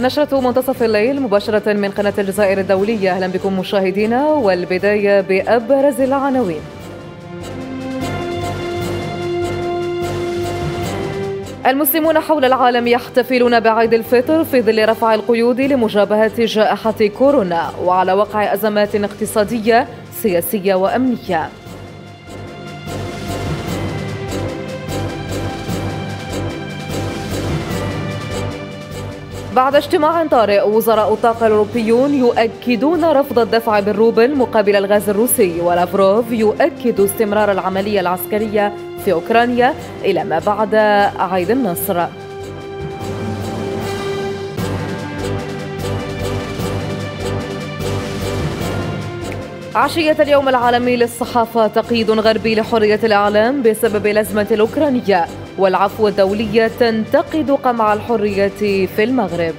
نشرة منتصف الليل مباشرة من قناة الجزائر الدولية أهلا بكم مشاهدينا والبداية بأبرز العناوين المسلمون حول العالم يحتفلون بعيد الفطر في ظل رفع القيود لمجابهة جائحة كورونا وعلى وقع أزمات اقتصادية سياسية وأمنية بعد اجتماع طارئ وزراء الطاقة الأوروبيون يؤكدون رفض الدفع بالروبل مقابل الغاز الروسي ولافروف يؤكد استمرار العملية العسكرية في أوكرانيا إلى ما بعد عيد النصر عشية اليوم العالمي للصحافة تقييد غربي لحرية الإعلام بسبب الأزمة الأوكرانية والعفو الدولية تنتقد قمع الحرية في المغرب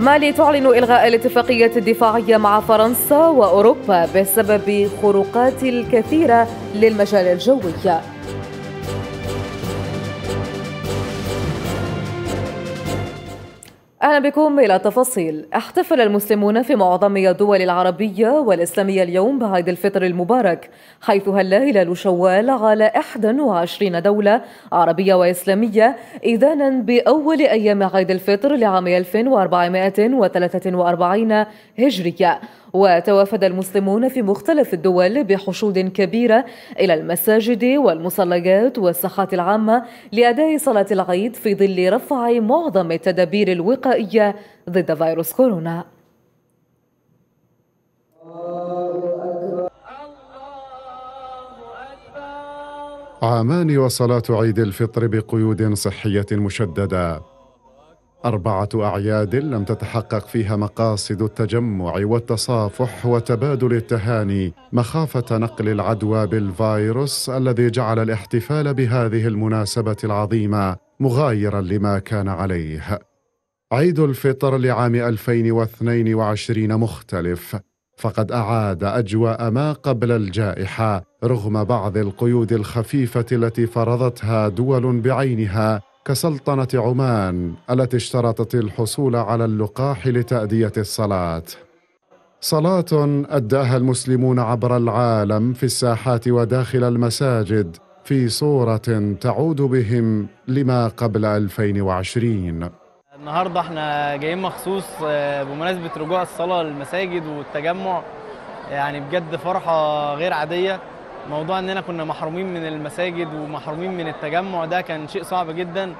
مالي تعلن إلغاء الاتفاقية الدفاعية مع فرنسا وأوروبا بسبب خروقات الكثيرة للمجال الجوي أهلا بكم إلى التفاصيل احتفل المسلمون في معظم الدول العربية والإسلامية اليوم بعيد الفطر المبارك حيث هلا هلال شوال على 21 دولة عربية وإسلامية إذانا بأول أيام عيد الفطر لعام 1443 هجرية وتوافد المسلمون في مختلف الدول بحشود كبيرة إلى المساجد والمصليات والساحات العامة لأداء صلاة العيد في ظل رفع معظم التدابير الوقائية ضد فيروس كورونا عامان وصلاة عيد الفطر بقيود صحية مشددة أربعة أعياد لم تتحقق فيها مقاصد التجمع والتصافح وتبادل التهاني مخافة نقل العدوى بالفيروس الذي جعل الاحتفال بهذه المناسبة العظيمة مغايرا لما كان عليه. عيد الفطر لعام 2022 مختلف، فقد أعاد أجواء ما قبل الجائحة رغم بعض القيود الخفيفة التي فرضتها دول بعينها كسلطنة عمان التي اشترطت الحصول على اللقاح لتأدية الصلاة. صلاة أداها المسلمون عبر العالم في الساحات وداخل المساجد في صورة تعود بهم لما قبل 2020. النهارده احنا جايين مخصوص آه، بمناسبة رجوع الصلاة للمساجد والتجمع يعني بجد فرحة غير عادية موضوع اننا كنا محرومين من المساجد ومحرومين من التجمع ده كان شيء صعب جدا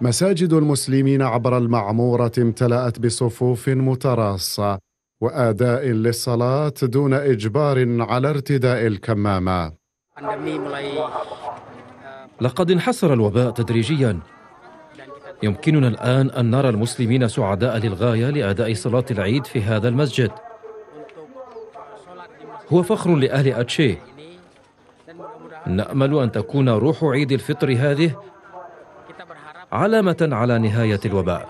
مساجد المسلمين عبر المعموره امتلات بصفوف متراصه واداء للصلاه دون اجبار على ارتداء الكمامه لقد انحسر الوباء تدريجيا يمكننا الان ان نرى المسلمين سعداء للغايه لاداء صلاه العيد في هذا المسجد هو فخر لأهل أتشي نأمل أن تكون روح عيد الفطر هذه علامة على نهاية الوباء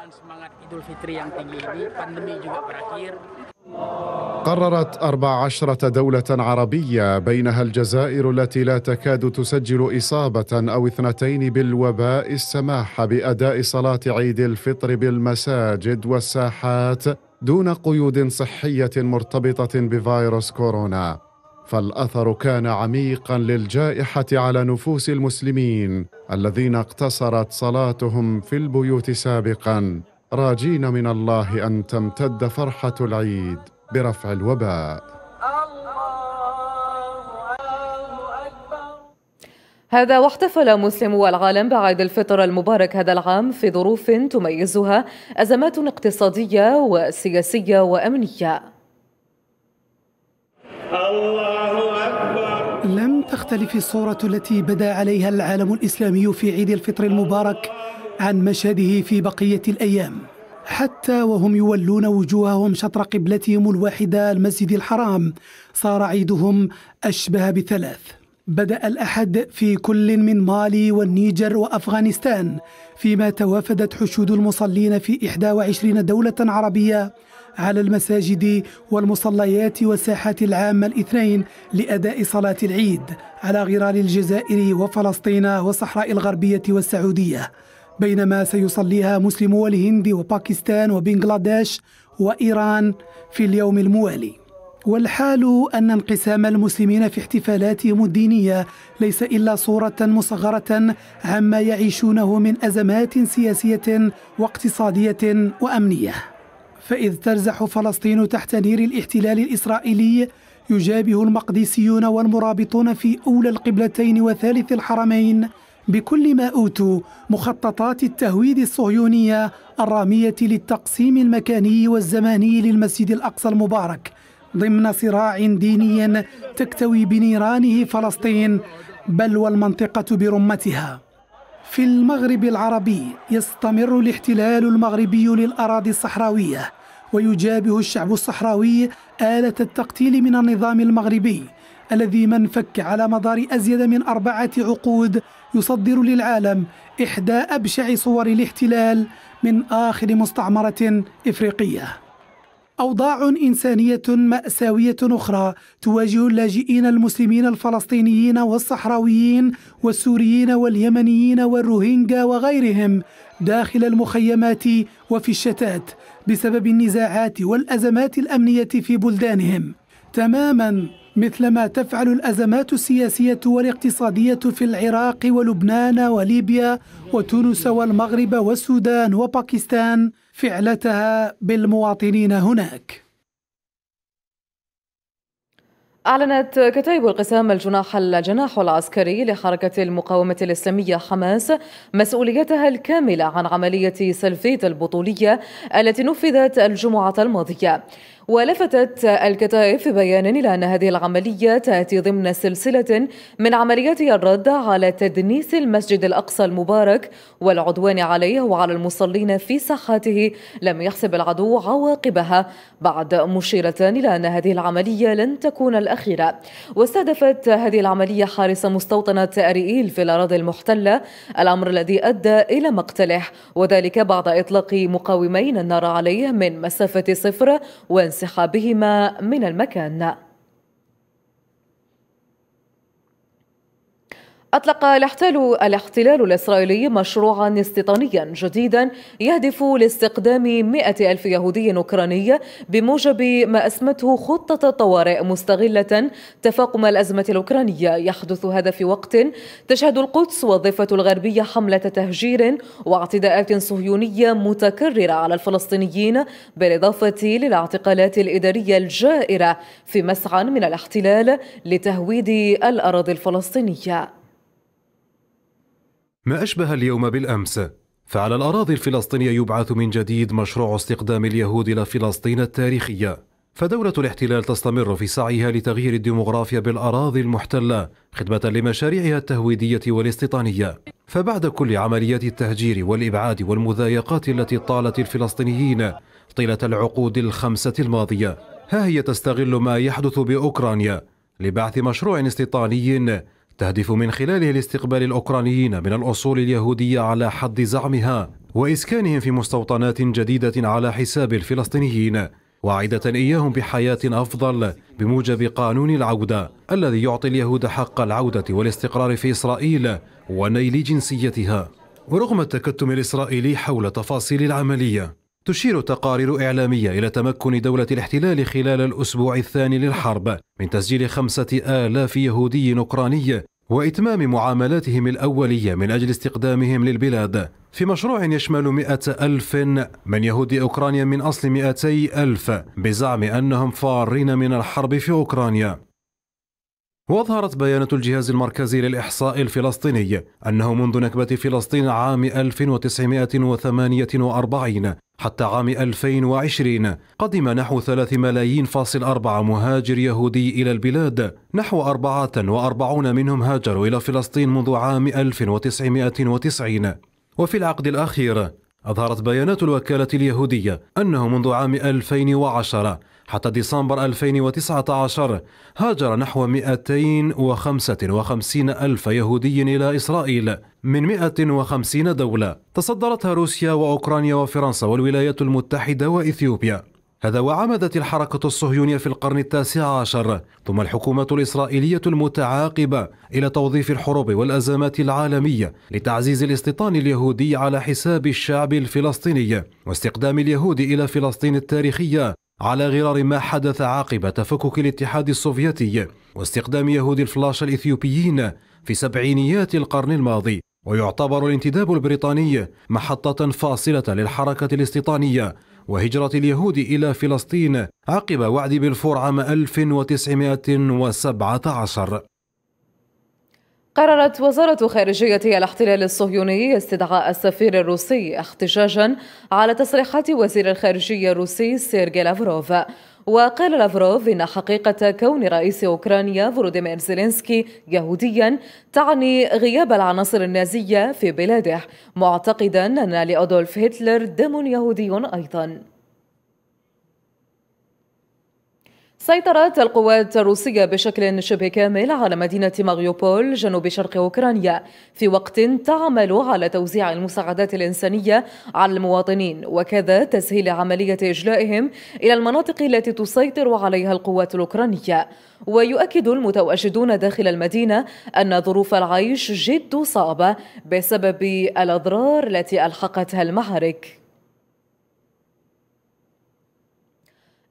قررت 14 دولة عربية بينها الجزائر التي لا تكاد تسجل إصابة أو اثنتين بالوباء السماح بأداء صلاة عيد الفطر بالمساجد والساحات دون قيود صحيه مرتبطه بفيروس كورونا فالاثر كان عميقا للجائحه على نفوس المسلمين الذين اقتصرت صلاتهم في البيوت سابقا راجين من الله ان تمتد فرحه العيد برفع الوباء هذا واحتفل مسلمو العالم بعيد الفطر المبارك هذا العام في ظروف تميزها أزمات اقتصادية وسياسية وأمنية الله أكبر لم تختلف الصورة التي بدا عليها العالم الإسلامي في عيد الفطر المبارك عن مشهده في بقية الأيام حتى وهم يولون وجوههم شطر قبلتهم الواحدة المسجد الحرام صار عيدهم أشبه بثلاث بدأ الأحد في كل من مالي والنيجر وأفغانستان فيما توافدت حشود المصلين في 21 دولة عربية على المساجد والمصليات والساحات العامة الاثنين لأداء صلاة العيد على غرار الجزائر وفلسطين والصحراء الغربية والسعودية بينما سيصليها مسلمو الهند وباكستان وبنغلاديش وإيران في اليوم الموالي والحال أن انقسام المسلمين في احتفالاتهم الدينية ليس إلا صورة مصغرة عما يعيشونه من أزمات سياسية واقتصادية وأمنية فإذ ترزح فلسطين تحت نير الاحتلال الإسرائيلي يجابه المقدسيون والمرابطون في أولى القبلتين وثالث الحرمين بكل ما أوتوا مخططات التهويد الصهيونية الرامية للتقسيم المكاني والزماني للمسجد الأقصى المبارك ضمن صراع ديني تكتوي بنيرانه فلسطين بل والمنطقة برمتها في المغرب العربي يستمر الاحتلال المغربي للأراضي الصحراوية ويجابه الشعب الصحراوي آلة التقتيل من النظام المغربي الذي من فك على مدار أزيد من أربعة عقود يصدر للعالم إحدى أبشع صور الاحتلال من آخر مستعمرة إفريقية أوضاع إنسانية مأساوية أخرى تواجه اللاجئين المسلمين الفلسطينيين والصحراويين والسوريين واليمنيين والروهينجا وغيرهم داخل المخيمات وفي الشتات بسبب النزاعات والأزمات الأمنية في بلدانهم تماما مثلما تفعل الأزمات السياسية والاقتصادية في العراق ولبنان وليبيا وتونس والمغرب والسودان وباكستان فعلتها بالمواطنين هناك أعلنت كتائب القسام الجناح الجناح العسكري لحركة المقاومة الإسلامية حماس مسؤوليتها الكاملة عن عملية سلفيت البطولية التي نفذت الجمعة الماضية ولفتت الكتائب في بيان إلى أن هذه العملية تأتي ضمن سلسلة من عمليات الرد على تدنيس المسجد الأقصى المبارك والعدوان عليه وعلى المصلين في ساحاته لم يحسب العدو عواقبها بعد مشيرة إلى أن هذه العملية لن تكون الأخيرة واستهدفت هذه العملية حارس مستوطنة أريئيل في الأراضي المحتلة الأمر الذي أدى إلى مقتله وذلك بعد إطلاق مقاومين النار عليه من مسافة صفر وانسان انسحابهما من المكان أطلق الاحتلال الاحتلال الإسرائيلي مشروعا استيطانيا جديدا يهدف لاستقدام مئة ألف يهودي أوكراني بموجب ما أسمته خطة الطوارئ مستغلة تفاقم الأزمة الأوكرانية يحدث هذا في وقت تشهد القدس والضفة الغربية حملة تهجير واعتداءات صهيونية متكررة على الفلسطينيين بالإضافة للاعتقالات الإدارية الجائرة في مسعى من الاحتلال لتهويد الأراضي الفلسطينية ما أشبه اليوم بالأمس فعلى الأراضي الفلسطينية يبعث من جديد مشروع استقدام اليهود إلى فلسطين التاريخية فدولة الاحتلال تستمر في سعيها لتغيير الديموغرافيا بالأراضي المحتلة خدمة لمشاريعها التهويدية والاستيطانية فبعد كل عمليات التهجير والإبعاد والمذايقات التي طالت الفلسطينيين طيلة العقود الخمسة الماضية ها هي تستغل ما يحدث بأوكرانيا لبعث مشروع استيطاني تهدف من خلاله لاستقبال الأوكرانيين من الأصول اليهودية على حد زعمها وإسكانهم في مستوطنات جديدة على حساب الفلسطينيين واعدة إياهم بحياة أفضل بموجب قانون العودة الذي يعطي اليهود حق العودة والاستقرار في إسرائيل ونيل جنسيتها ورغم التكتم الإسرائيلي حول تفاصيل العملية تشير تقارير إعلامية إلى تمكن دولة الاحتلال خلال الأسبوع الثاني للحرب من تسجيل خمسة آلاف يهودي أوكراني وإتمام معاملاتهم الأولية من أجل استقدامهم للبلاد في مشروع يشمل مئة ألف من يهود أوكرانيا من أصل مئتي ألف بزعم أنهم فارين من الحرب في أوكرانيا وأظهرت بيانات الجهاز المركزي للإحصاء الفلسطيني أنه منذ نكبة فلسطين عام 1948 حتى عام 2020 قدم نحو 3 ملايين فاصل أربعة مهاجر يهودي إلى البلاد نحو 44 منهم هاجروا إلى فلسطين منذ عام 1990 وفي العقد الأخير أظهرت بيانات الوكالة اليهودية أنه منذ عام 2010 حتى ديسمبر 2019 هاجر نحو 255 ألف يهودي إلى إسرائيل من 150 دولة تصدرتها روسيا وأوكرانيا وفرنسا والولايات المتحدة وإثيوبيا هذا وعمدت الحركة الصهيونية في القرن التاسع عشر ثم الحكومة الإسرائيلية المتعاقبة إلى توظيف الحروب والأزمات العالمية لتعزيز الاستيطان اليهودي على حساب الشعب الفلسطيني واستقدام اليهود إلى فلسطين التاريخية على غرار ما حدث عقب تفكك الاتحاد السوفيتي واستخدام يهود الفلاش الإثيوبيين في سبعينيات القرن الماضي ويعتبر الانتداب البريطاني محطة فاصلة للحركة الاستيطانية وهجرة اليهود إلى فلسطين عقب وعد بالفور عام 1917 قررت وزارة خارجية الاحتلال الصهيوني استدعاء السفير الروسي احتجاجا على تصريحات وزير الخارجية الروسي سيرجي لافروف وقال لافروف إن حقيقة كون رئيس أوكرانيا فولوديمير زيلينسكي يهوديا تعني غياب العناصر النازية في بلاده معتقدا أن لأدولف هتلر دم يهودي أيضا سيطرت القوات الروسية بشكل شبه كامل على مدينة ماريوبول جنوب شرق أوكرانيا في وقت تعمل على توزيع المساعدات الإنسانية على المواطنين وكذا تسهيل عملية إجلائهم إلى المناطق التي تسيطر عليها القوات الأوكرانية ويؤكد المتواجدون داخل المدينة أن ظروف العيش جد صعبة بسبب الأضرار التي ألحقتها المعارك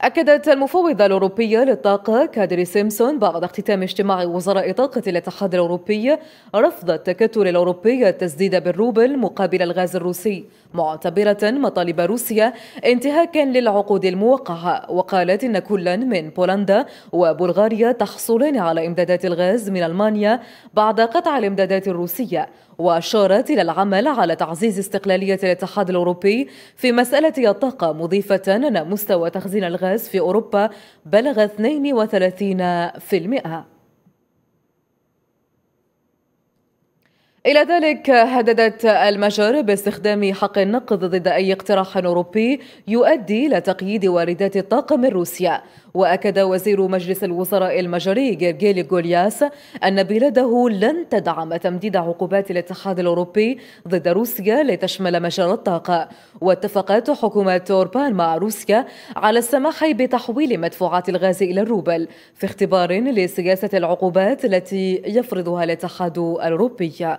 أكدت المفوضة الأوروبية للطاقة كادري سيمسون بعد اختتام اجتماع وزراء طاقة الاتحاد الأوروبي رفض التكتل الأوروبي التسديد بالروبل مقابل الغاز الروسي معتبرة مطالب روسيا انتهاكا للعقود الموقعة وقالت إن كلا من بولندا وبلغاريا تحصلان على إمدادات الغاز من ألمانيا بعد قطع الإمدادات الروسية وأشارت إلى العمل على تعزيز استقلالية الاتحاد الأوروبي في مسألة الطاقة مضيفة أن مستوى تخزين الغاز في أوروبا بلغ 32%. إلى ذلك هددت المجر باستخدام حق النقض ضد أي اقتراح أوروبي يؤدي إلى تقييد واردات الطاقة من روسيا وأكد وزير مجلس الوزراء المجري جيرجيلي غولياس أن بلاده لن تدعم تمديد عقوبات الاتحاد الأوروبي ضد روسيا لتشمل مجال الطاقة واتفقت حكومة أوربان مع روسيا على السماح بتحويل مدفوعات الغاز إلى الروبل في اختبار لسياسة العقوبات التي يفرضها الاتحاد الأوروبي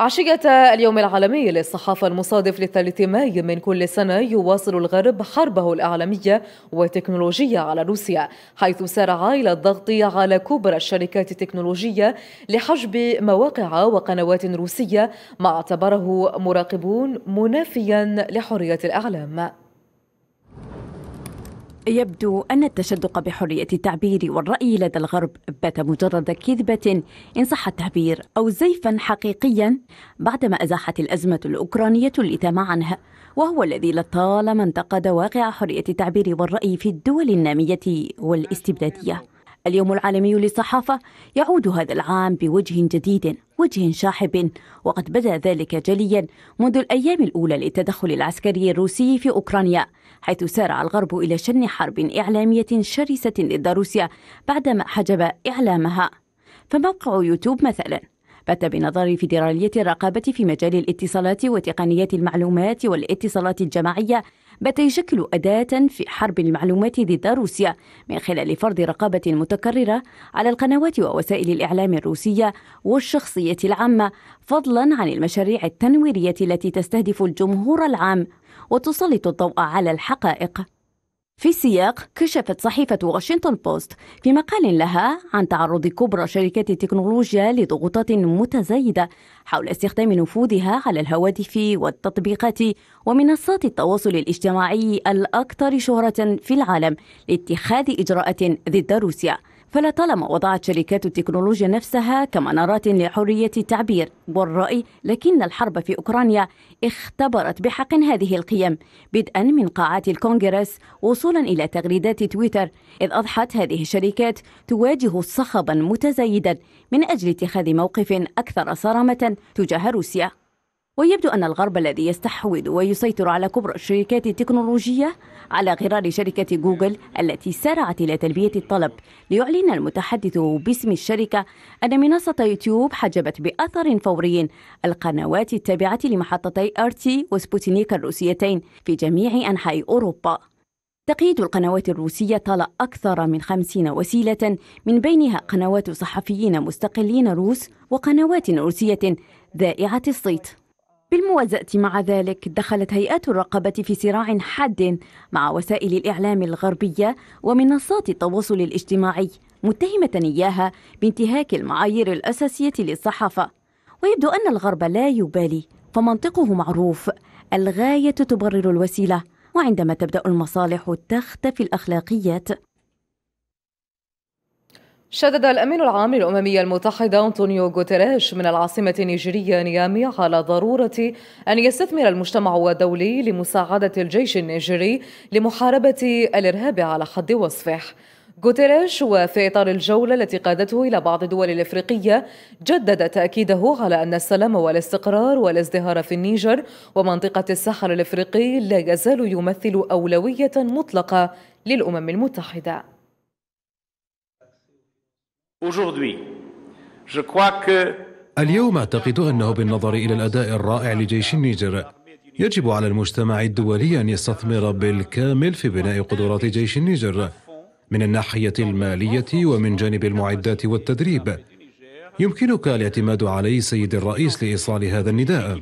عشية اليوم العالمي للصحافة المصادف للثالث ماي من كل سنة يواصل الغرب حربه الإعلامية والتكنولوجية على روسيا حيث سارع إلى الضغط على كبرى الشركات التكنولوجية لحجب مواقع وقنوات روسية ما اعتبره مراقبون منافيا لحرية الإعلام يبدو أن التشدق بحرية التعبير والرأي لدى الغرب بات مجرد كذبة إن صح التعبير أو زيفا حقيقيا بعدما أزاحت الأزمة الأوكرانية اللثام عنها وهو الذي لطالما انتقد واقع حرية التعبير والرأي في الدول النامية والاستبدادية اليوم العالمي للصحافة يعود هذا العام بوجه جديد وجه شاحب وقد بدأ ذلك جليا منذ الأيام الأولى للتدخل العسكري الروسي في أوكرانيا حيث سارع الغرب إلى شن حرب إعلامية شرسة ضد روسيا بعدما حجب إعلامها فموقع يوتيوب مثلا بات بنظر فيدرالية الرقابة في مجال الاتصالات وتقنيات المعلومات والاتصالات الجماعية بات يشكل أداة في حرب المعلومات ضد روسيا من خلال فرض رقابة متكررة على القنوات ووسائل الإعلام الروسية والشخصية العامة فضلا عن المشاريع التنويرية التي تستهدف الجمهور العام وتسلط الضوء على الحقائق في السياق كشفت صحيفة واشنطن بوست في مقال لها عن تعرض كبرى شركات التكنولوجيا لضغوطات متزايدة حول استخدام نفوذها على الهواتف والتطبيقات ومنصات التواصل الاجتماعي الأكثر شهرة في العالم لاتخاذ إجراءات ضد روسيا فلطالما وضعت شركات التكنولوجيا نفسها كمنارات لحرية التعبير والرأي لكن الحرب في أوكرانيا اختبرت بحق هذه القيم بدءا من قاعات الكونغرس وصولا إلى تغريدات تويتر إذ أضحت هذه الشركات تواجه صخبا متزايدا من أجل اتخاذ موقف أكثر صرامة تجاه روسيا ويبدو أن الغرب الذي يستحوذ ويسيطر على كبرى الشركات التكنولوجية على غرار شركة جوجل التي سارعت إلى تلبية الطلب ليعلن المتحدث باسم الشركة أن منصة يوتيوب حجبت بأثر فوري القنوات التابعة لمحطتي أرتي وسبوتينيك الروسيتين في جميع أنحاء أوروبا تقييد القنوات الروسية طال أكثر من خمسين وسيلة من بينها قنوات صحفيين مستقلين روس وقنوات روسية ذائعة الصيت بالموازاة مع ذلك دخلت هيئات الرقابة في صراع حاد مع وسائل الإعلام الغربية ومنصات التواصل الاجتماعي متهمة إياها بانتهاك المعايير الأساسية للصحافة ويبدو أن الغرب لا يبالي فمنطقه معروف الغاية تبرر الوسيلة وعندما تبدأ المصالح تختفي الأخلاقيات شدد الأمين العام للأممية المتحدة أنطونيو غوتيريش من العاصمة النيجيرية نيامي على ضرورة أن يستثمر المجتمع الدولي لمساعدة الجيش النيجيري لمحاربة الإرهاب على حد وصفه غوتيريش وفي إطار الجولة التي قادته إلى بعض الدول الإفريقية جدد تأكيده على أن السلام والاستقرار والازدهار في النيجر ومنطقة الساحل الإفريقي لا يزال يمثل أولوية مطلقة للأمم المتحدة اليوم أعتقد أنه بالنظر إلى الأداء الرائع لجيش النيجر يجب على المجتمع الدولي أن يستثمر بالكامل في بناء قدرات جيش النيجر من الناحية المالية ومن جانب المعدات والتدريب يمكنك الاعتماد علي سيد الرئيس لإيصال هذا النداء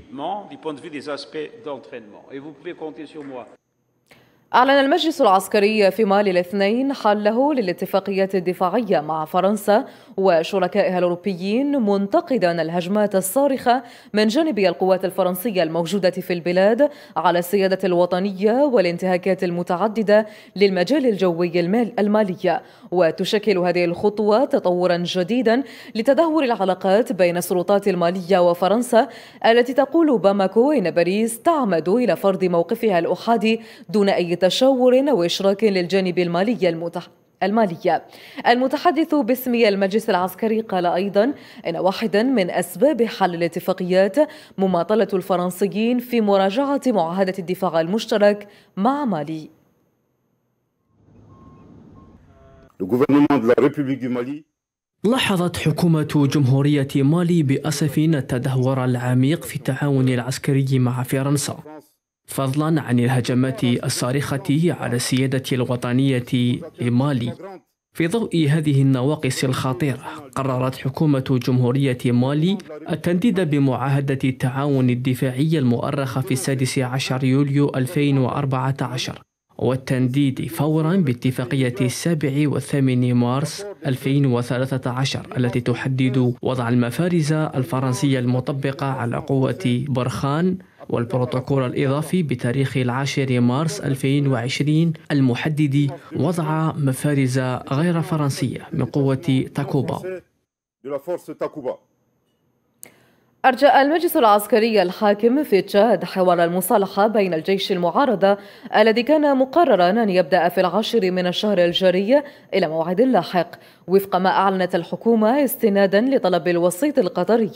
أعلن المجلس العسكري في مالي الاثنين حله للاتفاقيات الدفاعية مع فرنسا وشركائها الأوروبيين منتقدا الهجمات الصارخة من جانب القوات الفرنسية الموجودة في البلاد على السيادة الوطنية والانتهاكات المتعددة للمجال الجوي المالية وتشكل هذه الخطوة تطورا جديدا لتدهور العلاقات بين السلطات المالية وفرنسا التي تقول باماكو إن باريس تعمد إلى فرض موقفها الأحادي دون أي تشاور أو إشراك للجانب المالي المتحدث المالية المتحدث باسم المجلس العسكري قال أيضا إن واحدا من أسباب حل الاتفاقيات مماطلة الفرنسيين في مراجعة معاهدة الدفاع المشترك مع مالي لاحظت حكومة جمهورية مالي بأسف التدهور العميق في التعاون العسكري مع فرنسا فضلا عن الهجمات الصارخة على السيادة الوطنية لمالي في ضوء هذه النواقص الخطيرة قررت حكومة جمهورية مالي التنديد بمعاهدة التعاون الدفاعي المؤرخة في السادس عشر يوليو 2014 والتنديد فورا باتفاقية السابع والثامن مارس 2013 التي تحدد وضع المفارز الفرنسية المطبقة على قوة برخان والبروتوكول الإضافي بتاريخ العاشر مارس 2020 المحدد وضع مفارز غير فرنسية من قوة تاكوبا أرجاء المجلس العسكري الحاكم في تشاد حوار المصالحة بين الجيش المعارضة الذي كان مقررا أن يبدأ في العاشر من الشهر الجاري إلى موعد لاحق وفق ما أعلنت الحكومة استنادا لطلب الوسيط القطري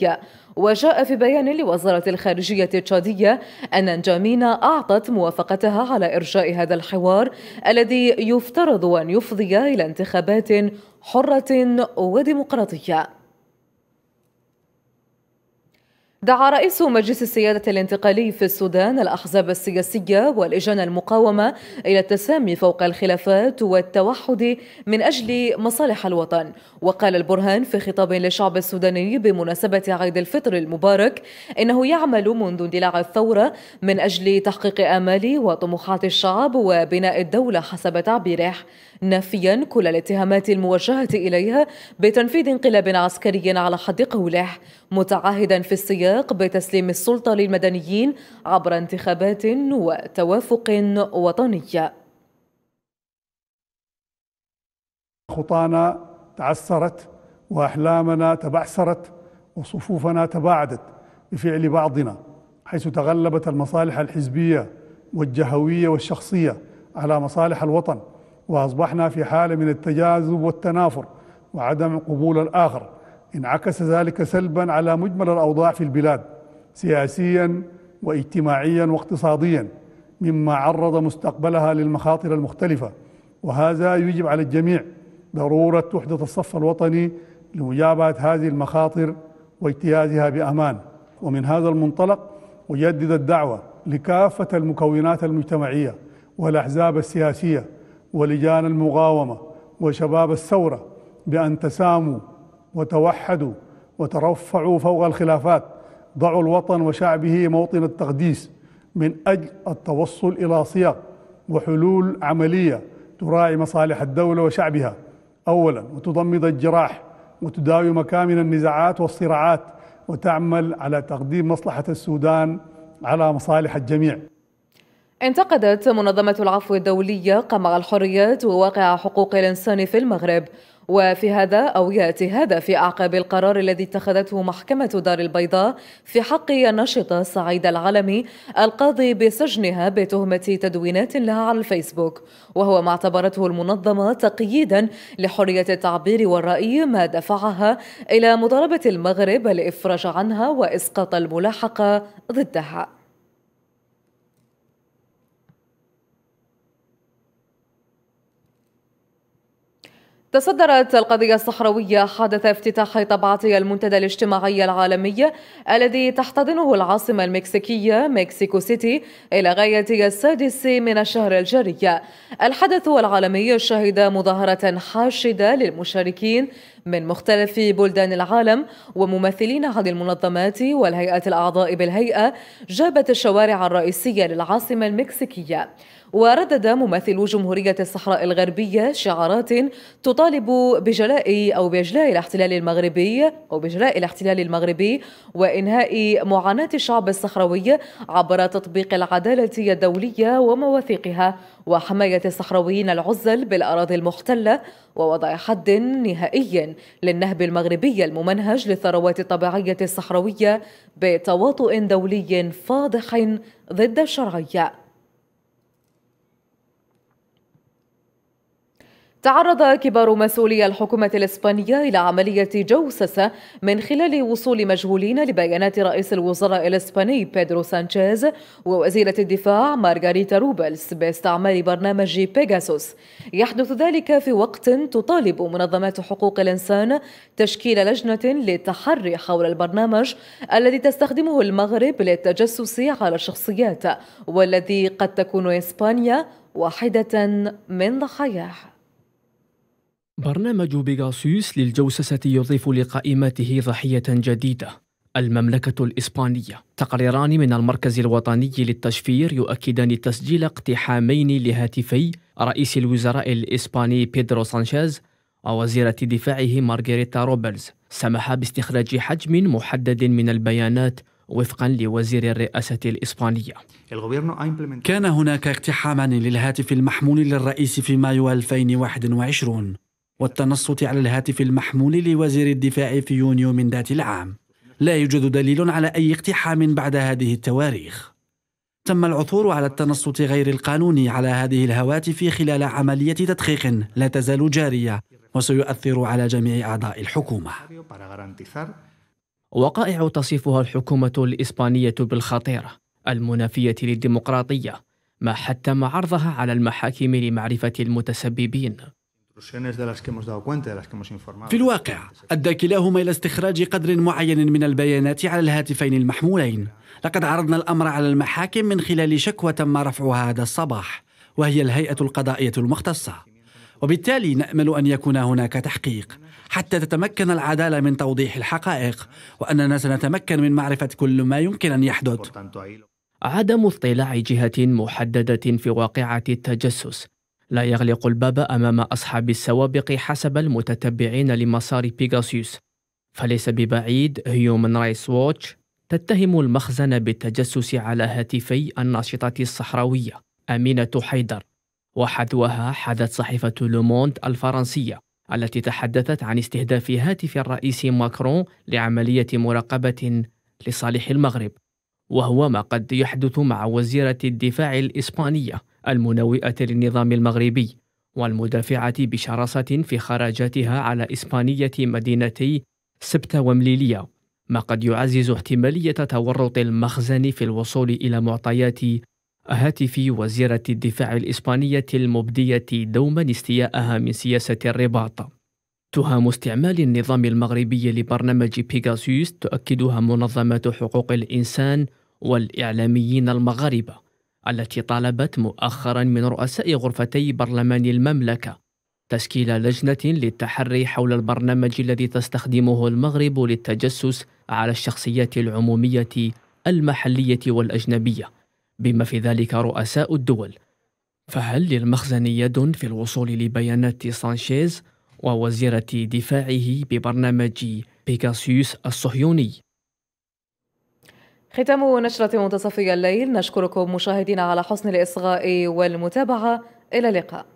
وجاء في بيان لوزارة الخارجية التشادية أن جامينا أعطت موافقتها على إرجاء هذا الحوار الذي يفترض أن يفضي إلى انتخابات حرة وديمقراطية دعا رئيس مجلس السيادة الانتقالي في السودان الأحزاب السياسية واللجان المقاومة إلى التسامي فوق الخلافات والتوحد من أجل مصالح الوطن وقال البرهان في خطاب للشعب السوداني بمناسبة عيد الفطر المبارك إنه يعمل منذ اندلاع الثورة من أجل تحقيق آمال وطموحات الشعب وبناء الدولة حسب تعبيره نافيا كل الاتهامات الموجهة إليها بتنفيذ انقلاب عسكري على حد قوله متعهدا في السياق بتسليم السلطة للمدنيين عبر انتخابات وتوافق وطني خطانا تعسرت وأحلامنا تبعثرت وصفوفنا تباعدت بفعل بعضنا حيث تغلبت المصالح الحزبية والجهوية والشخصية على مصالح الوطن واصبحنا في حاله من التجاذب والتنافر وعدم قبول الاخر انعكس ذلك سلبا على مجمل الاوضاع في البلاد سياسيا واجتماعيا واقتصاديا مما عرض مستقبلها للمخاطر المختلفه وهذا يجب على الجميع ضروره وحده الصف الوطني لمجابهه هذه المخاطر واجتيازها بامان ومن هذا المنطلق اجدد الدعوه لكافه المكونات المجتمعيه والاحزاب السياسيه ولجان المقاومة وشباب الثورة بأن تساموا وتوحدوا وترفعوا فوق الخلافات ضعوا الوطن وشعبه موطن التقديس من أجل التوصل إلى صيغ وحلول عملية تراعي مصالح الدولة وشعبها أولا وتضمد الجراح وتداوي مكامن النزاعات والصراعات وتعمل على تقديم مصلحة السودان على مصالح الجميع انتقدت منظمة العفو الدولية قمع الحريات وواقع حقوق الإنسان في المغرب وفي هذا أو يأتي هذا في أعقاب القرار الذي اتخذته محكمة دار البيضاء في حق الناشطة سعيد العلمي القاضي بسجنها بتهمة تدوينات لها على الفيسبوك وهو ما اعتبرته المنظمة تقييدا لحرية التعبير والرأي ما دفعها إلى مضاربة المغرب الإفراج عنها وإسقاط الملاحقة ضدها تصدرت القضية الصحراوية حدث افتتاح طبعة المنتدى الاجتماعي العالمي الذي تحتضنه العاصمة المكسيكية مكسيكو سيتي إلى غاية السادس من الشهر الجاري الحدث العالمي شهد مظاهرة حاشدة للمشاركين من مختلف بلدان العالم وممثلين عن المنظمات والهيئات الأعضاء بالهيئة جابت الشوارع الرئيسية للعاصمة المكسيكية وردد ممثل جمهورية الصحراء الغربية شعارات تطالب بجلاء أو بإجلاء الاحتلال المغربي أو بإجلاء الاحتلال المغربي وإنهاء معاناة الشعب الصحراوي عبر تطبيق العدالة الدولية ومواثيقها وحماية الصحراويين العزل بالأراضي المحتلة ووضع حد نهائي للنهب المغربي الممنهج للثروات الطبيعية الصحراوية بتواطؤ دولي فاضح ضد الشرعية تعرض كبار مسؤولي الحكومة الإسبانية إلى عملية جوسسة من خلال وصول مجهولين لبيانات رئيس الوزراء الإسباني بيدرو سانشيز ووزيرة الدفاع مارغاريتا روبلز باستعمال برنامج بيجاسوس يحدث ذلك في وقت تطالب منظمات حقوق الإنسان تشكيل لجنة للتحري حول البرنامج الذي تستخدمه المغرب للتجسس على الشخصيات والذي قد تكون إسبانيا واحدة من ضحاياه برنامج بيغاسوس للجوسسة يضيف لقائمته ضحية جديدة المملكة الإسبانية تقريران من المركز الوطني للتشفير يؤكدان تسجيل اقتحامين لهاتفي رئيس الوزراء الإسباني بيدرو سانشيز ووزيرة دفاعه مارغريتا روبرز سمح باستخراج حجم محدد من البيانات وفقا لوزير الرئاسة الإسبانية كان هناك اقتحامان للهاتف المحمول للرئيس في مايو 2021 والتنصت على الهاتف المحمول لوزير الدفاع في يونيو من ذات العام لا يوجد دليل على أي اقتحام بعد هذه التواريخ تم العثور على التنصت غير القانوني على هذه الهواتف خلال عملية تدقيق لا تزال جارية وسيؤثر على جميع أعضاء الحكومة وقائع تصفها الحكومة الإسبانية بالخطيرة المنافية للديمقراطية ما حتم عرضها على المحاكم لمعرفة المتسببين في الواقع أدى كلاهما إلى استخراج قدر معين من البيانات على الهاتفين المحمولين لقد عرضنا الأمر على المحاكم من خلال شكوى تم رفعها هذا الصباح وهي الهيئة القضائية المختصة وبالتالي نأمل أن يكون هناك تحقيق حتى تتمكن العدالة من توضيح الحقائق وأننا سنتمكن من معرفة كل ما يمكن أن يحدث عدم اطلاع جهة محددة في واقعة التجسس لا يغلق الباب أمام أصحاب السوابق حسب المتتبعين لمسار بيغاسيوس فليس ببعيد هيومن رايس ووتش تتهم المخزن بالتجسس على هاتفي الناشطة الصحراوية أمينة حيدر وحذوها حذت صحيفة لوموند الفرنسية التي تحدثت عن استهداف هاتف الرئيس ماكرون لعملية مراقبة لصالح المغرب وهو ما قد يحدث مع وزيرة الدفاع الإسبانية المنوئة للنظام المغربي والمدافعة بشراسة في خراجاتها على إسبانية مدينتي سبتة ومليلية ما قد يعزز احتمالية تورط المخزن في الوصول إلى معطيات هاتف وزيرة الدفاع الإسبانية المبدية دوما استياءها من سياسة الرباط تهم استعمال النظام المغربي لبرنامج بيغاسيوس تؤكدها منظمة حقوق الإنسان والإعلاميين المغاربة التي طالبت مؤخرا من رؤساء غرفتي برلمان المملكه تشكيل لجنه للتحري حول البرنامج الذي تستخدمه المغرب للتجسس على الشخصيات العموميه المحليه والاجنبيه بما في ذلك رؤساء الدول فهل للمخزن يد في الوصول لبيانات سانشيز ووزيره دفاعه ببرنامج بيكاسيوس الصهيوني ختام نشرة منتصف الليل نشكركم مشاهدينا على حسن الإصغاء والمتابعة إلى اللقاء